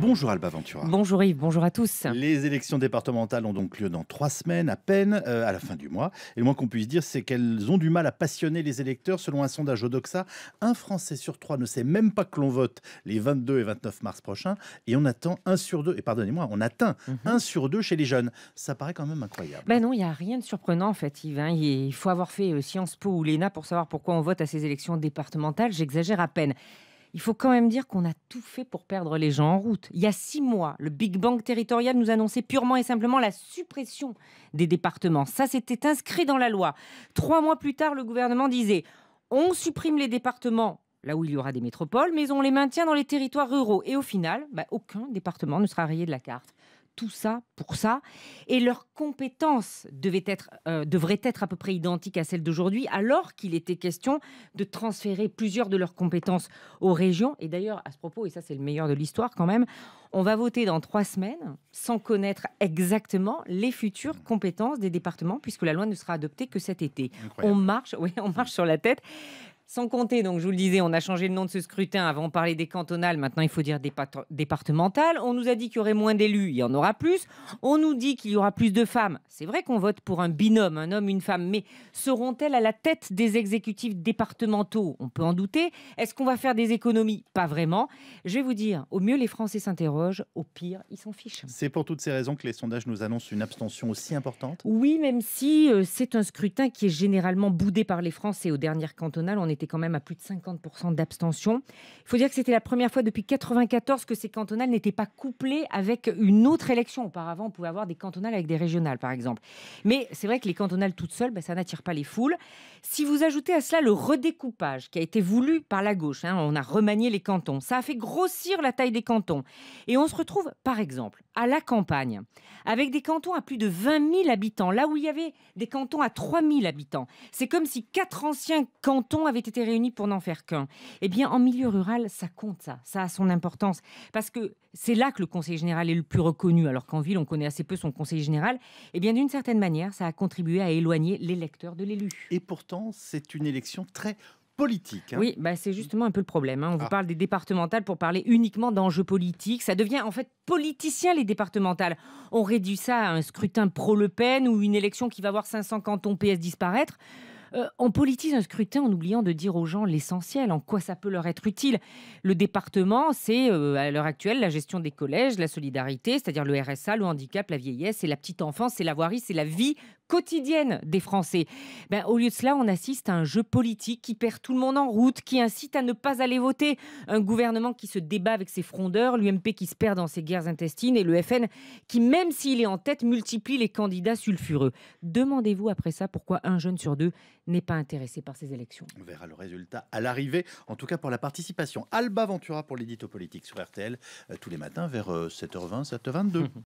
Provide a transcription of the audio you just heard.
Bonjour Alba Ventura. Bonjour Yves, bonjour à tous. Les élections départementales ont donc lieu dans trois semaines à peine, euh, à la fin du mois. Et le moins qu'on puisse dire, c'est qu'elles ont du mal à passionner les électeurs. Selon un sondage Odoxa, un Français sur trois ne sait même pas que l'on vote les 22 et 29 mars prochains. Et on attend un sur deux, et pardonnez-moi, on atteint mhm. un sur deux chez les jeunes. Ça paraît quand même incroyable. Ben non, il n'y a rien de surprenant en fait Yves. Hein. Il faut avoir fait euh, Sciences Po ou l'ENA pour savoir pourquoi on vote à ces élections départementales. J'exagère à peine il faut quand même dire qu'on a tout fait pour perdre les gens en route. Il y a six mois, le Big Bang territorial nous annonçait purement et simplement la suppression des départements. Ça, c'était inscrit dans la loi. Trois mois plus tard, le gouvernement disait on supprime les départements là où il y aura des métropoles, mais on les maintient dans les territoires ruraux. Et au final, bah, aucun département ne sera rayé de la carte tout ça pour ça. Et leurs compétences devaient être, euh, devraient être à peu près identiques à celles d'aujourd'hui, alors qu'il était question de transférer plusieurs de leurs compétences aux régions. Et d'ailleurs, à ce propos, et ça c'est le meilleur de l'histoire quand même, on va voter dans trois semaines sans connaître exactement les futures compétences des départements, puisque la loi ne sera adoptée que cet été. On marche, oui, on marche sur la tête. Sans compter, donc je vous le disais, on a changé le nom de ce scrutin. Avant, on parlait des cantonales, maintenant il faut dire départementales. On nous a dit qu'il y aurait moins d'élus, il y en aura plus. On nous dit qu'il y aura plus de femmes. C'est vrai qu'on vote pour un binôme, un homme, une femme, mais seront-elles à la tête des exécutifs départementaux On peut en douter. Est-ce qu'on va faire des économies Pas vraiment. Je vais vous dire, au mieux les Français s'interrogent, au pire ils s'en fichent. C'est pour toutes ces raisons que les sondages nous annoncent une abstention aussi importante Oui, même si euh, c'est un scrutin qui est généralement boudé par les Français. Aux dernières cantonales, on est était quand même à plus de 50% d'abstention. Il faut dire que c'était la première fois depuis 1994 que ces cantonales n'étaient pas couplées avec une autre élection. Auparavant, on pouvait avoir des cantonales avec des régionales, par exemple. Mais c'est vrai que les cantonales toutes seules, ben, ça n'attire pas les foules. Si vous ajoutez à cela le redécoupage qui a été voulu par la gauche, hein, on a remanié les cantons, ça a fait grossir la taille des cantons. Et on se retrouve, par exemple, à la campagne, avec des cantons à plus de 20 000 habitants, là où il y avait des cantons à 3 000 habitants. C'est comme si quatre anciens cantons avaient été été réunis pour n'en faire qu'un. Eh bien, en milieu rural, ça compte, ça. Ça a son importance. Parce que c'est là que le Conseil général est le plus reconnu, alors qu'en ville, on connaît assez peu son Conseil général. Eh bien, d'une certaine manière, ça a contribué à éloigner l'électeur de l'élu. Et pourtant, c'est une élection très politique. Hein. Oui, bah c'est justement un peu le problème. Hein. On vous ah. parle des départementales pour parler uniquement d'enjeux politiques. Ça devient en fait politicien les départementales. On réduit ça à un scrutin pro-Le Pen ou une élection qui va voir 500 cantons PS disparaître. Euh, on politise un scrutin en oubliant de dire aux gens l'essentiel, en quoi ça peut leur être utile. Le département, c'est euh, à l'heure actuelle la gestion des collèges, la solidarité, c'est-à-dire le RSA, le handicap, la vieillesse, la petite enfance, c'est la voirie, c'est la vie quotidienne des Français. Ben, au lieu de cela, on assiste à un jeu politique qui perd tout le monde en route, qui incite à ne pas aller voter. Un gouvernement qui se débat avec ses frondeurs, l'UMP qui se perd dans ses guerres intestines et le FN qui, même s'il est en tête, multiplie les candidats sulfureux. Demandez-vous après ça pourquoi un jeune sur deux n'est pas intéressé par ces élections. On verra le résultat à l'arrivée, en tout cas pour la participation. Alba Ventura pour l'édito politique sur RTL, euh, tous les matins vers 7h20, euh, 7h22.